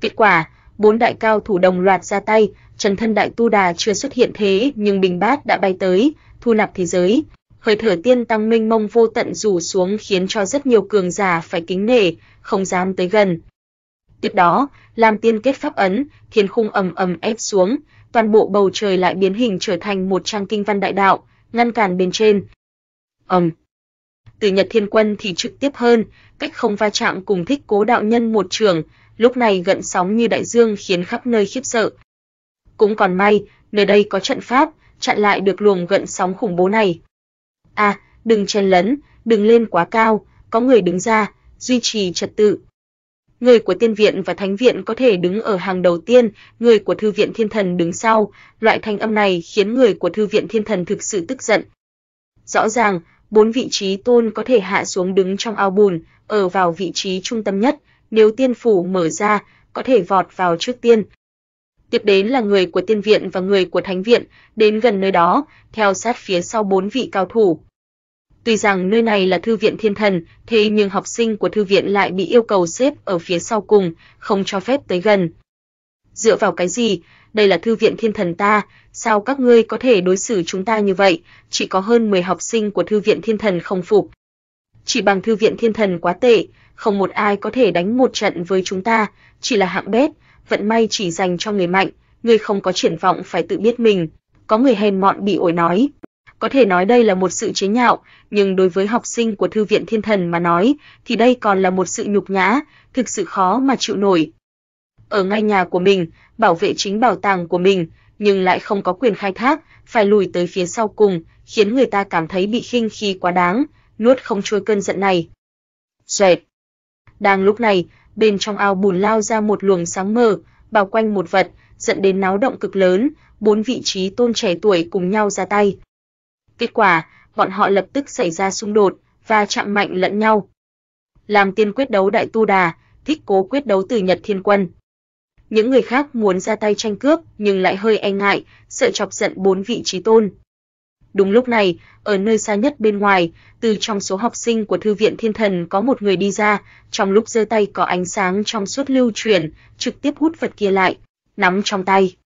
Kết quả, bốn đại cao thủ đồng loạt ra tay, Trần Thân Đại Tu Đà chưa xuất hiện thế nhưng Bình Bát đã bay tới, thu nạp thế giới. Hơi thở tiên tăng minh mông vô tận rủ xuống khiến cho rất nhiều cường giả phải kính nể, không dám tới gần. Tiếp đó, làm tiên kết pháp ấn, thiên khung ầm ầm ép xuống, toàn bộ bầu trời lại biến hình trở thành một trang kinh văn đại đạo, ngăn cản bên trên. Ầm. Từ Nhật Thiên Quân thì trực tiếp hơn, cách không va chạm cùng thích cố đạo nhân một trường, lúc này gợn sóng như đại dương khiến khắp nơi khiếp sợ. Cũng còn may, nơi đây có trận pháp, chặn lại được luồng gợn sóng khủng bố này. À, đừng chen lấn, đừng lên quá cao, có người đứng ra, duy trì trật tự. Người của tiên viện và thánh viện có thể đứng ở hàng đầu tiên, người của thư viện thiên thần đứng sau, loại thanh âm này khiến người của thư viện thiên thần thực sự tức giận. Rõ ràng, bốn vị trí tôn có thể hạ xuống đứng trong ao bùn, ở vào vị trí trung tâm nhất, nếu tiên phủ mở ra, có thể vọt vào trước tiên. Tiếp đến là người của tiên viện và người của thánh viện, đến gần nơi đó, theo sát phía sau bốn vị cao thủ. Tuy rằng nơi này là thư viện thiên thần, thế nhưng học sinh của thư viện lại bị yêu cầu xếp ở phía sau cùng, không cho phép tới gần. Dựa vào cái gì? Đây là thư viện thiên thần ta, sao các ngươi có thể đối xử chúng ta như vậy? Chỉ có hơn 10 học sinh của thư viện thiên thần không phục chỉ bằng thư viện thiên thần quá tệ, không một ai có thể đánh một trận với chúng ta, chỉ là hạng bét, vận may chỉ dành cho người mạnh, người không có triển vọng phải tự biết mình." Có người hèn mọn bị ổi nói. Có thể nói đây là một sự chế nhạo, nhưng đối với học sinh của thư viện Thiên Thần mà nói thì đây còn là một sự nhục nhã, thực sự khó mà chịu nổi. Ở ngay nhà của mình, bảo vệ chính bảo tàng của mình, nhưng lại không có quyền khai thác, phải lùi tới phía sau cùng, khiến người ta cảm thấy bị khinh khi quá đáng, nuốt không trôi cơn giận này. Rệt. Đang lúc này, bên trong ao bùn lao ra một luồng sáng mờ, bao quanh một vật, dẫn đến náo động cực lớn, bốn vị trí tôn trẻ tuổi cùng nhau ra tay. Kết quả, bọn họ lập tức xảy ra xung đột và chạm mạnh lẫn nhau. Làm tiên quyết đấu đại tu đà, thích cố quyết đấu từ Nhật Thiên Quân. Những người khác muốn ra tay tranh cướp nhưng lại hơi e ngại, sợ chọc giận bốn vị trí tôn. Đúng lúc này, ở nơi xa nhất bên ngoài, từ trong số học sinh của thư viện Thiên Thần có một người đi ra, trong lúc giơ tay có ánh sáng trong suốt lưu chuyển, trực tiếp hút vật kia lại, nắm trong tay.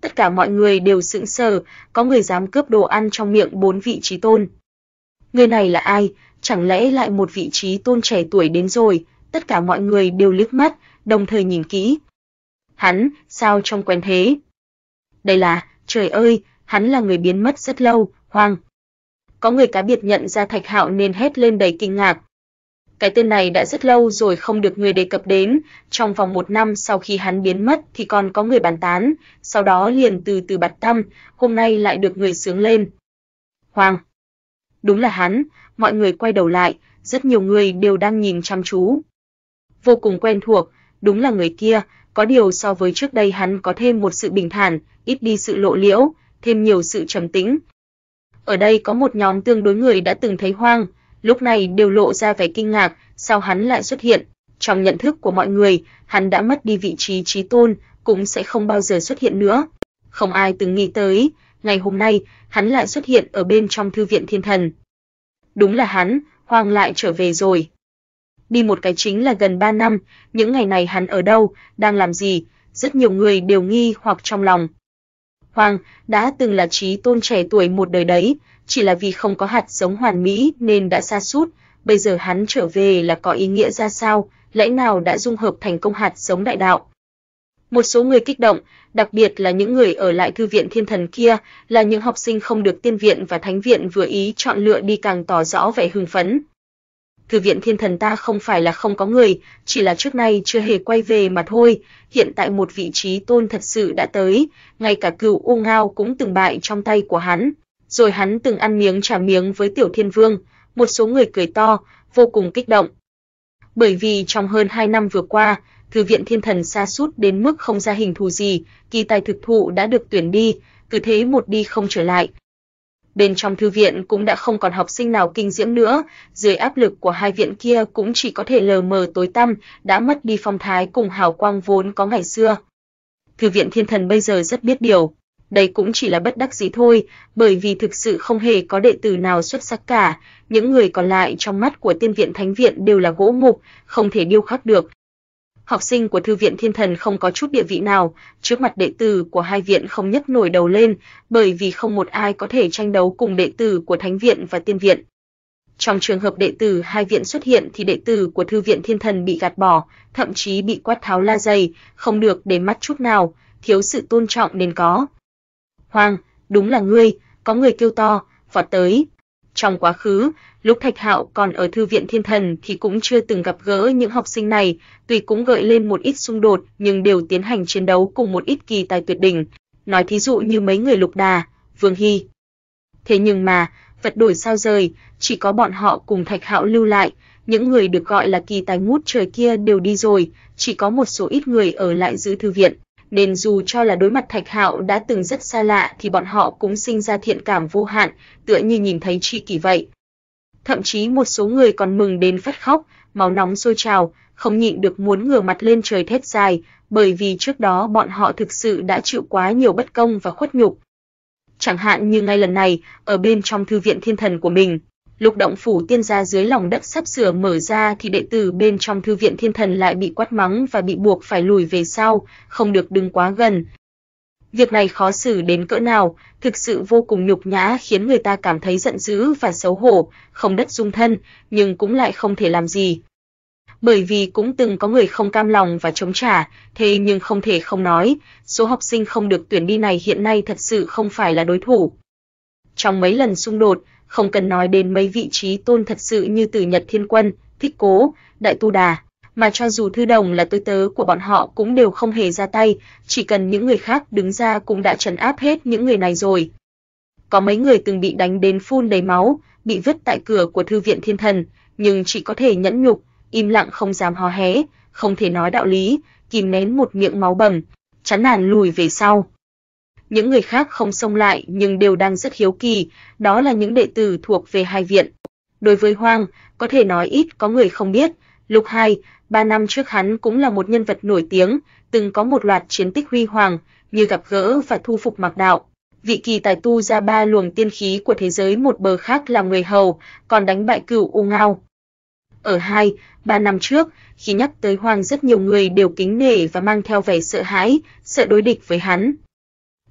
Tất cả mọi người đều sững sờ, có người dám cướp đồ ăn trong miệng bốn vị trí tôn. Người này là ai? Chẳng lẽ lại một vị trí tôn trẻ tuổi đến rồi? Tất cả mọi người đều liếc mắt, đồng thời nhìn kỹ. Hắn, sao trông quen thế? Đây là, trời ơi, hắn là người biến mất rất lâu, hoang. Có người cá biệt nhận ra Thạch Hạo nên hét lên đầy kinh ngạc. Cái tên này đã rất lâu rồi không được người đề cập đến, trong vòng một năm sau khi hắn biến mất thì còn có người bàn tán, sau đó liền từ từ bặt tăm, hôm nay lại được người sướng lên. Hoàng. Đúng là hắn, mọi người quay đầu lại, rất nhiều người đều đang nhìn chăm chú. Vô cùng quen thuộc, đúng là người kia, có điều so với trước đây hắn có thêm một sự bình thản, ít đi sự lộ liễu, thêm nhiều sự trầm tĩnh. Ở đây có một nhóm tương đối người đã từng thấy hoang, lúc này đều lộ ra vẻ kinh ngạc, sao hắn lại xuất hiện? Trong nhận thức của mọi người, hắn đã mất đi vị trí trí tôn, cũng sẽ không bao giờ xuất hiện nữa. Không ai từng nghĩ tới, ngày hôm nay, hắn lại xuất hiện ở bên trong thư viện thiên thần. Đúng là hắn, Hoàng lại trở về rồi. Đi một cái chính là gần 3 năm, những ngày này hắn ở đâu, đang làm gì, rất nhiều người đều nghi hoặc trong lòng. Hoàng đã từng là trí tôn trẻ tuổi một đời đấy, chỉ là vì không có hạt giống hoàn mỹ nên đã sa sút, bây giờ hắn trở về là có ý nghĩa ra sao, lẽ nào đã dung hợp thành công hạt giống đại đạo. Một số người kích động, đặc biệt là những người ở lại thư viện thiên thần kia, là những học sinh không được tiên viện và thánh viện vừa ý chọn lựa đi càng tỏ rõ vẻ hưng phấn, Thư viện thiên thần ta không phải là không có người, chỉ là trước nay chưa hề quay về mà thôi, hiện tại một vị trí tôn thật sự đã tới, ngay cả cựu U Ngao cũng từng bại trong tay của hắn, rồi hắn từng ăn miếng trả miếng với Tiểu Thiên Vương, một số người cười to, vô cùng kích động. Bởi vì trong hơn 2 năm vừa qua, thư viện thiên thần sa sút đến mức không ra hình thù gì, kỳ tài thực thụ đã được tuyển đi, cứ thế một đi không trở lại, bên trong thư viện cũng đã không còn học sinh nào kinh diễm nữa, dưới áp lực của hai viện kia cũng chỉ có thể lờ mờ tối tăm, đã mất đi phong thái cùng hào quang vốn có ngày xưa. Thư viện Thiên Thần bây giờ rất biết điều, đây cũng chỉ là bất đắc dĩ thôi, bởi vì thực sự không hề có đệ tử nào xuất sắc cả, những người còn lại trong mắt của Tiên viện Thánh viện đều là gỗ mục, không thể điêu khắc được, Học sinh của thư viện Thiên Thần không có chút địa vị nào, trước mặt đệ tử của hai viện không nhất nổi đầu lên, bởi vì không một ai có thể tranh đấu cùng đệ tử của Thánh viện và Tiên viện. Trong trường hợp đệ tử hai viện xuất hiện thì đệ tử của thư viện Thiên Thần bị gạt bỏ, thậm chí bị quát tháo la dày, không được để mắt chút nào, thiếu sự tôn trọng nên có. Hoàng, đúng là ngươi, có người kêu to, vọt tới. Trong quá khứ, Lúc Thạch Hạo còn ở thư viện Thiên Thần thì cũng chưa từng gặp gỡ những học sinh này, tuy cũng gợi lên một ít xung đột nhưng đều tiến hành chiến đấu cùng một ít kỳ tài tuyệt đỉnh, nói thí dụ như mấy người Lục Đà, Vương Hy. Thế nhưng mà, vật đổi sao rời, chỉ có bọn họ cùng Thạch Hạo lưu lại, những người được gọi là kỳ tài ngút trời kia đều đi rồi, chỉ có một số ít người ở lại giữ thư viện, nên dù cho là đối mặt Thạch Hạo đã từng rất xa lạ thì bọn họ cũng sinh ra thiện cảm vô hạn, tựa như nhìn thấy tri kỷ vậy thậm chí một số người còn mừng đến phát khóc, máu nóng sôi trào, không nhịn được muốn ngửa mặt lên trời thét dài, bởi vì trước đó bọn họ thực sự đã chịu quá nhiều bất công và khuất nhục. Chẳng hạn như ngay lần này, ở bên trong thư viện thiên thần của mình, Lục động phủ tiên gia dưới lòng đất sắp sửa mở ra thì đệ tử bên trong thư viện thiên thần lại bị quát mắng và bị buộc phải lùi về sau, không được đứng quá gần, Việc này khó xử đến cỡ nào, thực sự vô cùng nhục nhã khiến người ta cảm thấy giận dữ và xấu hổ, không đất dung thân, nhưng cũng lại không thể làm gì. Bởi vì cũng từng có người không cam lòng và chống trả, thế nhưng không thể không nói, số học sinh không được tuyển đi này hiện nay thật sự không phải là đối thủ. Trong mấy lần xung đột, không cần nói đến mấy vị trí tôn thật sự như từ Nhật Thiên Quân, Thích Cố, Đại Tu Đà, mà cho dù thư đồng là tư tớ của bọn họ cũng đều không hề ra tay, chỉ cần những người khác đứng ra cũng đã trấn áp hết những người này rồi. Có mấy người từng bị đánh đến phun đầy máu, bị vứt tại cửa của thư viện thiên thần, nhưng chỉ có thể nhẫn nhục, im lặng không dám hò hé, không thể nói đạo lý, kìm nén một miệng máu bầm, chán nản lùi về sau. Những người khác không xông lại nhưng đều đang rất hiếu kỳ, đó là những đệ tử thuộc về hai viện. Đối với Hoang, có thể nói ít có người không biết, Lục Hai, ba năm trước hắn cũng là một nhân vật nổi tiếng, từng có một loạt chiến tích huy hoàng, như gặp gỡ và thu phục Mạc Đạo. Vị kỳ tài tu ra ba luồng tiên khí của thế giới một bờ khác là người hầu, còn đánh bại cửu U Ngao. Ở hai, ba năm trước, khi nhắc tới Hoàng rất nhiều người đều kính nể và mang theo vẻ sợ hãi, sợ đối địch với hắn.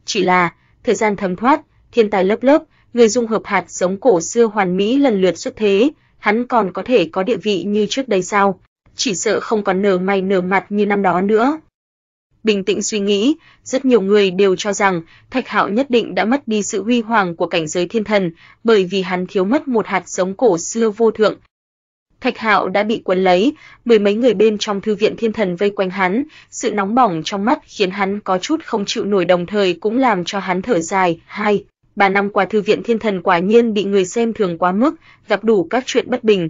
Chỉ là, thời gian thấm thoát, thiên tài lớp lớp, người dung hợp hạt giống cổ xưa hoàn mỹ lần lượt xuất thế, hắn còn có thể có địa vị như trước đây sao? chỉ sợ không còn nở mày nở mặt như năm đó nữa. Bình tĩnh suy nghĩ, rất nhiều người đều cho rằng Thạch Hạo nhất định đã mất đi sự huy hoàng của cảnh giới thiên thần, bởi vì hắn thiếu mất một hạt giống cổ xưa vô thượng. Thạch Hạo đã bị quấn lấy, mười mấy người bên trong thư viện thiên thần vây quanh hắn, sự nóng bỏng trong mắt khiến hắn có chút không chịu nổi đồng thời cũng làm cho hắn thở dài, hai, ba năm qua thư viện thiên thần quả nhiên bị người xem thường quá mức, gặp đủ các chuyện bất bình,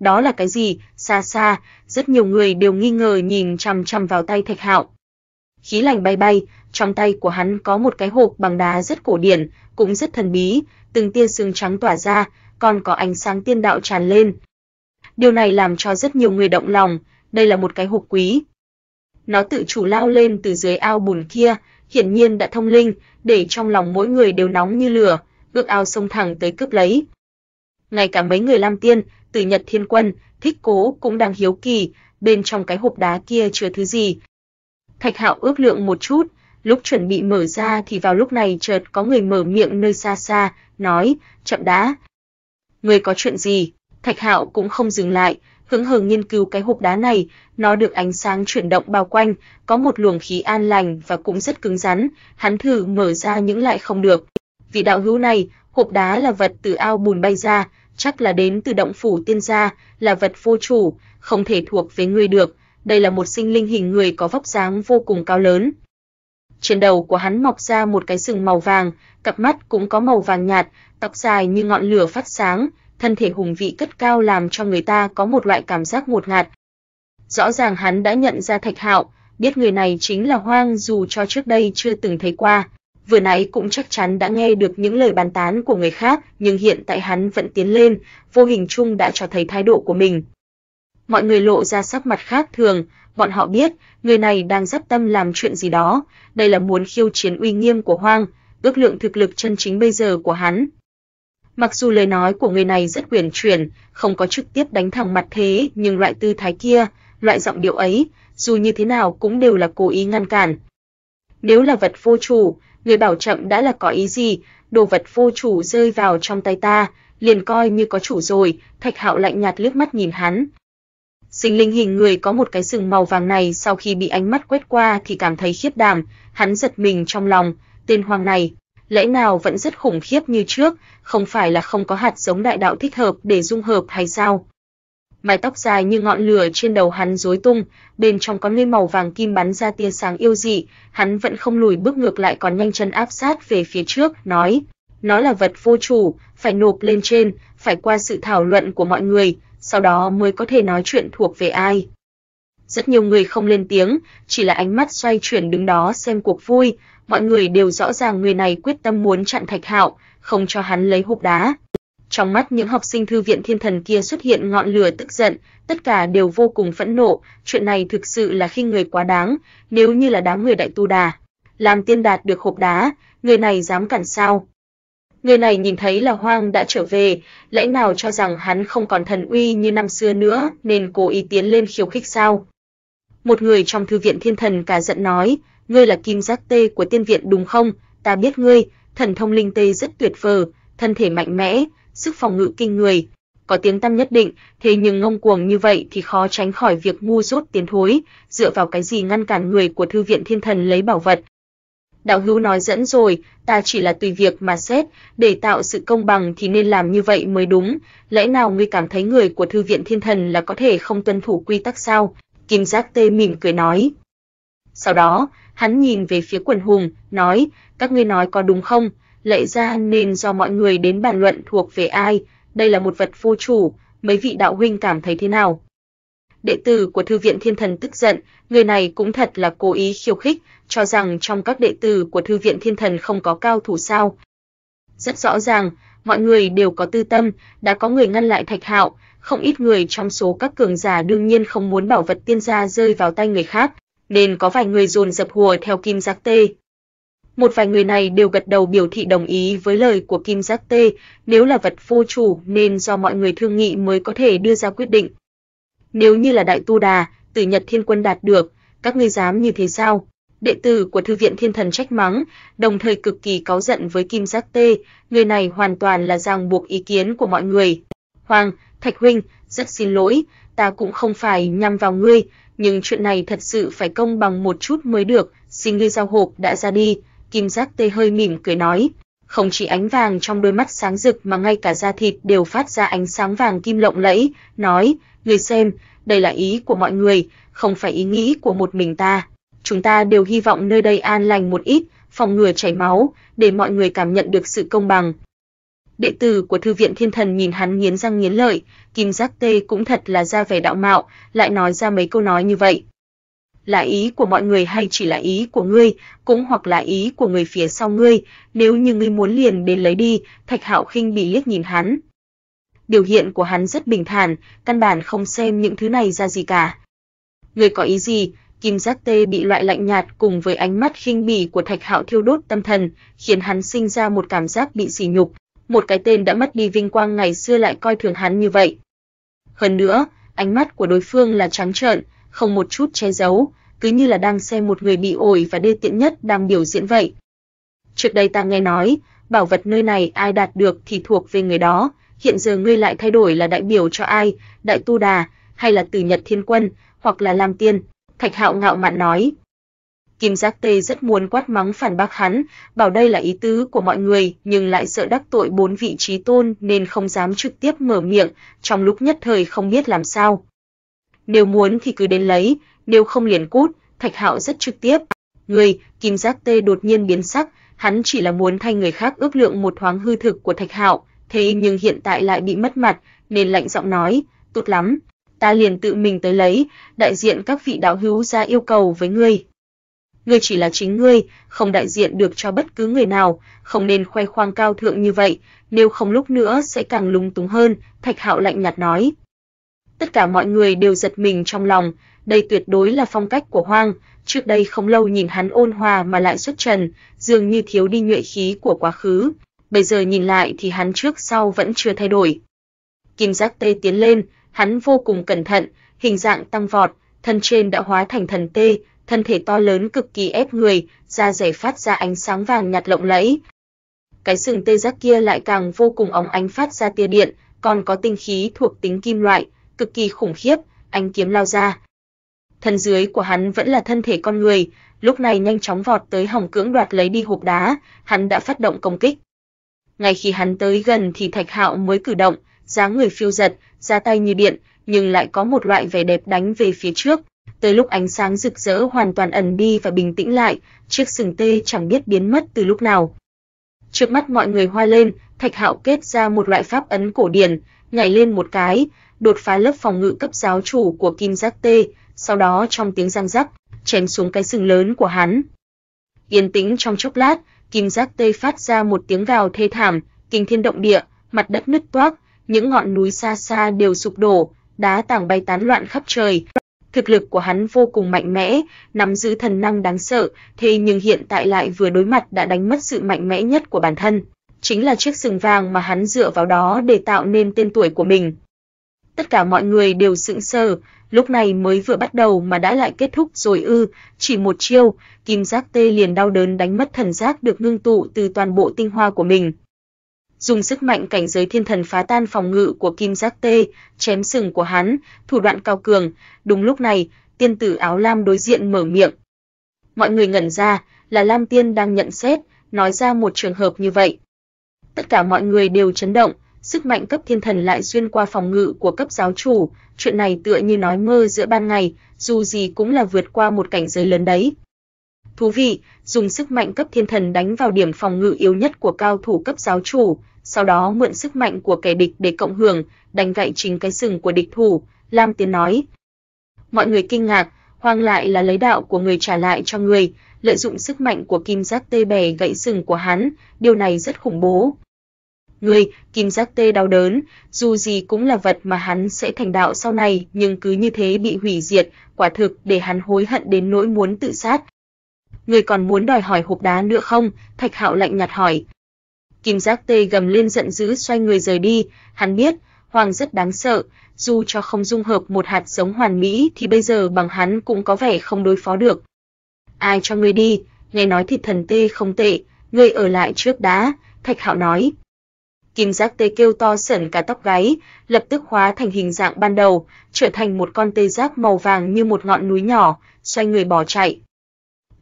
đó là cái gì? Xa xa, rất nhiều người đều nghi ngờ nhìn chằm chằm vào tay Thạch Hạo. Khí lạnh bay bay, trong tay của hắn có một cái hộp bằng đá rất cổ điển, cũng rất thần bí, từng tia sương trắng tỏa ra, còn có ánh sáng tiên đạo tràn lên. Điều này làm cho rất nhiều người động lòng, đây là một cái hộp quý. Nó tự chủ lao lên từ dưới ao bùn kia, hiển nhiên đã thông linh, để trong lòng mỗi người đều nóng như lửa, ước ao xông thẳng tới cướp lấy. Ngay cả mấy người Lam Tiên, từ Nhật Thiên Quân, thích cố cũng đang hiếu kỳ, bên trong cái hộp đá kia chứa thứ gì. Thạch Hạo ước lượng một chút, lúc chuẩn bị mở ra thì vào lúc này chợt có người mở miệng nơi xa xa, nói, chậm đã. Người có chuyện gì? Thạch Hạo cũng không dừng lại, hứng hờ nghiên cứu cái hộp đá này, nó được ánh sáng chuyển động bao quanh, có một luồng khí an lành và cũng rất cứng rắn, hắn thử mở ra những lại không được. vì đạo hữu này, hộp đá là vật từ ao bùn bay ra, chắc là đến từ động phủ tiên gia, là vật vô chủ, không thể thuộc về ngươi được. Đây là một sinh linh hình người có vóc dáng vô cùng cao lớn. Trên đầu của hắn mọc ra một cái sừng màu vàng, cặp mắt cũng có màu vàng nhạt, tóc dài như ngọn lửa phát sáng, thân thể hùng vị cất cao làm cho người ta có một loại cảm giác ngột ngạt. Rõ ràng hắn đã nhận ra Thạch Hạo, biết người này chính là Hoang dù cho trước đây chưa từng thấy qua vừa nãy cũng chắc chắn đã nghe được những lời bàn tán của người khác, nhưng hiện tại hắn vẫn tiến lên, vô hình chung đã cho thấy thái độ của mình. Mọi người lộ ra sắc mặt khác thường, bọn họ biết, người này đang dắp tâm làm chuyện gì đó, đây là muốn khiêu chiến uy nghiêm của Hoang, ước lượng thực lực chân chính bây giờ của hắn. Mặc dù lời nói của người này rất quyền chuyển, không có trực tiếp đánh thẳng mặt thế, nhưng loại tư thái kia, loại giọng điệu ấy, dù như thế nào cũng đều là cố ý ngăn cản. Nếu là vật vô chủ, người bảo chậm đã là có ý gì, đồ vật vô chủ rơi vào trong tay ta, liền coi như có chủ rồi, Thạch Hạo lạnh nhạt liếc mắt nhìn hắn. Sinh linh hình người có một cái sừng màu vàng này sau khi bị ánh mắt quét qua thì cảm thấy khiếp đảm, hắn giật mình trong lòng, tên hoàng này, lẽ nào vẫn rất khủng khiếp như trước, không phải là không có hạt giống đại đạo thích hợp để dung hợp hay sao? mái tóc dài như ngọn lửa trên đầu hắn rối tung, bên trong có lên màu vàng kim bắn ra tia sáng yêu dị, hắn vẫn không lùi bước ngược lại còn nhanh chân áp sát về phía trước, nói: "Nó là vật vô chủ, phải nộp lên trên, phải qua sự thảo luận của mọi người, sau đó mới có thể nói chuyện thuộc về ai." Rất nhiều người không lên tiếng, chỉ là ánh mắt xoay chuyển đứng đó xem cuộc vui, mọi người đều rõ ràng người này quyết tâm muốn chặn Thạch Hạo, không cho hắn lấy hộp đá trong mắt những học sinh thư viện thiên thần kia xuất hiện ngọn lửa tức giận, tất cả đều vô cùng phẫn nộ, chuyện này thực sự là khi người quá đáng, nếu như là đám người đại tu đà, làm tiên đạt được hộp đá, người này dám cản sao? Người này nhìn thấy là Hoang đã trở về, lẽ nào cho rằng hắn không còn thần uy như năm xưa nữa nên cố ý tiến lên khiêu khích sao? Một người trong thư viện thiên thần cả giận nói, ngươi là kim giác tê của tiên viện đúng không? Ta biết ngươi, thần thông linh tê rất tuyệt vời, thân thể mạnh mẽ, sức phòng ngự kinh người, có tiếng tăm nhất định, thế nhưng ngông cuồng như vậy thì khó tránh khỏi việc ngu dốt tiến thối, dựa vào cái gì ngăn cản người của thư viện thiên thần lấy bảo vật. Đạo hữu nói dẫn rồi, ta chỉ là tùy việc mà xét, để tạo sự công bằng thì nên làm như vậy mới đúng, lẽ nào ngươi cảm thấy người của thư viện thiên thần là có thể không tuân thủ quy tắc sao? Kim Giác Tê mỉm cười nói. Sau đó, hắn nhìn về phía quần hùng, nói, các ngươi nói có đúng không? lệ ra nên do mọi người đến bàn luận thuộc về ai, đây là một vật vô chủ, mấy vị đạo huynh cảm thấy thế nào? Đệ tử của thư viện Thiên Thần tức giận, người này cũng thật là cố ý khiêu khích, cho rằng trong các đệ tử của thư viện Thiên Thần không có cao thủ sao? Rất rõ ràng, mọi người đều có tư tâm, đã có người ngăn lại Thạch Hạo, không ít người trong số các cường giả đương nhiên không muốn bảo vật tiên gia rơi vào tay người khác, nên có vài người dồn dập hùa theo kim giác tê một vài người này đều gật đầu biểu thị đồng ý với lời của Kim Giác Tê, nếu là vật vô chủ nên do mọi người thương nghị mới có thể đưa ra quyết định. Nếu như là đại tu đà, Tử Nhật Thiên Quân đạt được, các ngươi dám như thế sao? Đệ tử của thư viện Thiên Thần trách mắng, đồng thời cực kỳ cáu giận với Kim Giác Tê, người này hoàn toàn là ràng buộc ý kiến của mọi người. Hoàng, Thạch huynh, rất xin lỗi, ta cũng không phải nhằm vào ngươi, nhưng chuyện này thật sự phải công bằng một chút mới được, xin ngươi giao hộp đã ra đi, Kim Giác Tê hơi mỉm cười nói, không chỉ ánh vàng trong đôi mắt sáng rực mà ngay cả da thịt đều phát ra ánh sáng vàng kim lộng lẫy, nói, người xem, đây là ý của mọi người, không phải ý nghĩ của một mình ta. Chúng ta đều hy vọng nơi đây an lành một ít, phòng ngừa chảy máu, để mọi người cảm nhận được sự công bằng. Đệ tử của thư viện Thiên Thần nhìn hắn nghiến răng nghiến lợi, Kim Giác Tê cũng thật là ra vẻ đạo mạo, lại nói ra mấy câu nói như vậy là ý của mọi người hay chỉ là ý của ngươi, cũng hoặc là ý của người phía sau ngươi, nếu như ngươi muốn liền đến lấy đi." Thạch Hạo khinh bị liếc nhìn hắn. Biểu hiện của hắn rất bình thản, căn bản không xem những thứ này ra gì cả. "Ngươi có ý gì?" Kim Giác Tê bị loại lạnh nhạt cùng với ánh mắt khinh bỉ của Thạch Hạo thiêu đốt tâm thần, khiến hắn sinh ra một cảm giác bị sỉ nhục, một cái tên đã mất đi vinh quang ngày xưa lại coi thường hắn như vậy. Hơn nữa, ánh mắt của đối phương là trắng trợn, không một chút che giấu, cứ như là đang xem một người bị ổi và đê tiện nhất đang biểu diễn vậy. Trước đây ta nghe nói, bảo vật nơi này ai đạt được thì thuộc về người đó, hiện giờ ngươi lại thay đổi là đại biểu cho ai, đại tu đà, hay là từ Nhật Thiên Quân, hoặc là Lam Tiên, Thạch Hạo ngạo mạn nói. Kim Giác Tê rất muốn quát mắng phản bác hắn, bảo đây là ý tứ của mọi người, nhưng lại sợ đắc tội bốn vị trí tôn nên không dám trực tiếp mở miệng, trong lúc nhất thời không biết làm sao nếu muốn thì cứ đến lấy, nếu không liền cút, Thạch Hạo rất trực tiếp. Người, Kim Giác Tê đột nhiên biến sắc, hắn chỉ là muốn thay người khác ước lượng một thoáng hư thực của Thạch Hạo, thế nhưng hiện tại lại bị mất mặt, nên lạnh giọng nói, "Tốt lắm, ta liền tự mình tới lấy, đại diện các vị đạo hữu ra yêu cầu với ngươi. Ngươi chỉ là chính ngươi, không đại diện được cho bất cứ người nào, không nên khoe khoang cao thượng như vậy, nếu không lúc nữa sẽ càng lúng túng hơn." Thạch Hạo lạnh nhạt nói tất cả mọi người đều giật mình trong lòng, đây tuyệt đối là phong cách của Hoang, trước đây không lâu nhìn hắn ôn hòa mà lại xuất trần, dường như thiếu đi nhuệ khí của quá khứ, bây giờ nhìn lại thì hắn trước sau vẫn chưa thay đổi. Kim giác tê tiến lên, hắn vô cùng cẩn thận, hình dạng tăng vọt, thân trên đã hóa thành thần tê, thân thể to lớn cực kỳ ép người, da rẻ phát ra ánh sáng vàng nhạt lộng lẫy. Cái sừng tê giác kia lại càng vô cùng óng ánh phát ra tia điện, còn có tinh khí thuộc tính kim loại, cực kỳ khủng khiếp, ánh kiếm lao ra. Thân dưới của hắn vẫn là thân thể con người, lúc này nhanh chóng vọt tới hòng cưỡng đoạt lấy đi hộp đá, hắn đã phát động công kích. Ngay khi hắn tới gần thì Thạch Hạo mới cử động, dáng người phiêu giật, ra tay như điện, nhưng lại có một loại vẻ đẹp đánh về phía trước. Tới lúc ánh sáng rực rỡ hoàn toàn ẩn đi và bình tĩnh lại, chiếc sừng tê chẳng biết biến mất từ lúc nào. Trước mắt mọi người hoa lên, Thạch Hạo kết ra một loại pháp ấn cổ điển, nhảy lên một cái, đột phá lớp phòng ngự cấp giáo chủ của Kim Giác Tê, sau đó trong tiếng răng rắc, chém xuống cái sừng lớn của hắn. Yên tĩnh trong chốc lát, Kim Giác Tê phát ra một tiếng gào thê thảm, kinh thiên động địa, mặt đất nứt toác, những ngọn núi xa xa đều sụp đổ, đá tảng bay tán loạn khắp trời. Thực lực của hắn vô cùng mạnh mẽ, nắm giữ thần năng đáng sợ, thế nhưng hiện tại lại vừa đối mặt đã đánh mất sự mạnh mẽ nhất của bản thân, chính là chiếc sừng vàng mà hắn dựa vào đó để tạo nên tên tuổi của mình tất cả mọi người đều sững sờ, lúc này mới vừa bắt đầu mà đã lại kết thúc rồi ư, chỉ một chiêu, kim giác tê liền đau đớn đánh mất thần giác được ngưng tụ từ toàn bộ tinh hoa của mình. Dùng sức mạnh cảnh giới thiên thần phá tan phòng ngự của kim giác tê, chém sừng của hắn, thủ đoạn cao cường, đúng lúc này, tiên tử áo lam đối diện mở miệng. Mọi người ngẩn ra, là Lam Tiên đang nhận xét, nói ra một trường hợp như vậy. Tất cả mọi người đều chấn động, sức mạnh cấp thiên thần lại xuyên qua phòng ngự của cấp giáo chủ, chuyện này tựa như nói mơ giữa ban ngày, dù gì cũng là vượt qua một cảnh giới lớn đấy. Thú vị, dùng sức mạnh cấp thiên thần đánh vào điểm phòng ngự yếu nhất của cao thủ cấp giáo chủ, sau đó mượn sức mạnh của kẻ địch để cộng hưởng, đánh gãy chính cái sừng của địch thủ, Lam Tiến nói. Mọi người kinh ngạc, hoang lại là lấy đạo của người trả lại cho người, lợi dụng sức mạnh của kim giác tê bè gãy sừng của hắn, điều này rất khủng bố. Người, Kim Giác Tê đau đớn, dù gì cũng là vật mà hắn sẽ thành đạo sau này, nhưng cứ như thế bị hủy diệt, quả thực để hắn hối hận đến nỗi muốn tự sát. Người còn muốn đòi hỏi hộp đá nữa không? Thạch Hạo lạnh nhạt hỏi. Kim Giác Tê gầm lên giận dữ xoay người rời đi, hắn biết, Hoàng rất đáng sợ, dù cho không dung hợp một hạt giống hoàn mỹ thì bây giờ bằng hắn cũng có vẻ không đối phó được. Ai cho ngươi đi, nghe nói thì thần tê không tệ, ngươi ở lại trước đã, Thạch Hạo nói kim giác tê kêu to sởn cả tóc gáy, lập tức hóa thành hình dạng ban đầu, trở thành một con tê giác màu vàng như một ngọn núi nhỏ, xoay người bỏ chạy.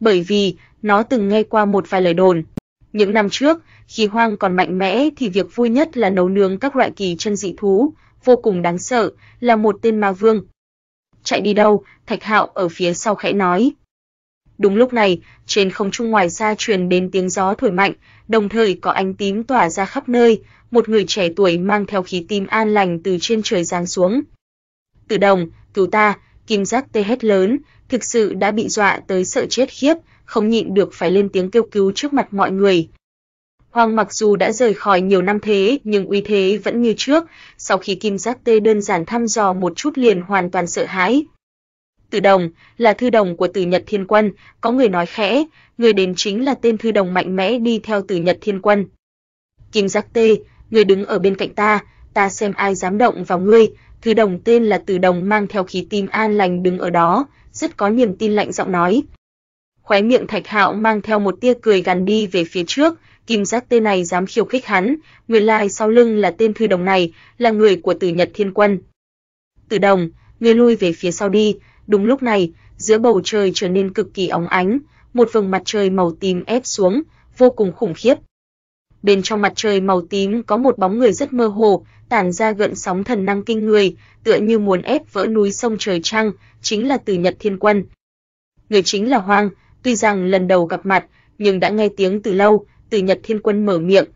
Bởi vì nó từng nghe qua một vài lời đồn, những năm trước, khi hoang còn mạnh mẽ thì việc vui nhất là nấu nướng các loại kỳ chân dị thú, vô cùng đáng sợ, là một tên ma vương. Chạy đi đâu? Thạch Hạo ở phía sau khẽ nói. Đúng lúc này, trên không trung ngoài xa truyền đến tiếng gió thổi mạnh, đồng thời có ánh tím tỏa ra khắp nơi, một người trẻ tuổi mang theo khí tím an lành từ trên trời giáng xuống. Tử đồng, cứu ta, kim giác tê hét lớn, thực sự đã bị dọa tới sợ chết khiếp, không nhịn được phải lên tiếng kêu cứu trước mặt mọi người. Hoàng mặc dù đã rời khỏi nhiều năm thế, nhưng uy thế vẫn như trước, sau khi kim giác tê đơn giản thăm dò một chút liền hoàn toàn sợ hãi, từ Đồng là thư đồng của Từ Nhật Thiên Quân, có người nói khẽ, người đến chính là tên thư đồng mạnh mẽ đi theo Từ Nhật Thiên Quân. Kim Giác Tê, người đứng ở bên cạnh ta, ta xem ai dám động vào ngươi, thư đồng tên là Từ Đồng mang theo khí tim an lành đứng ở đó, rất có niềm tin lạnh giọng nói. Khóe miệng Thạch Hạo mang theo một tia cười gằn đi về phía trước, Kim Giác Tê này dám khiêu khích hắn, nguyên lai sau lưng là tên thư đồng này, là người của Từ Nhật Thiên Quân. Từ Đồng, ngươi lui về phía sau đi, Đúng lúc này, giữa bầu trời trở nên cực kỳ óng ánh, một vầng mặt trời màu tím ép xuống, vô cùng khủng khiếp. Bên trong mặt trời màu tím có một bóng người rất mơ hồ, tản ra gợn sóng thần năng kinh người, tựa như muốn ép vỡ núi sông trời trăng, chính là Từ Nhật Thiên Quân. Người chính là Hoang, tuy rằng lần đầu gặp mặt, nhưng đã nghe tiếng từ lâu, Từ Nhật Thiên Quân mở miệng,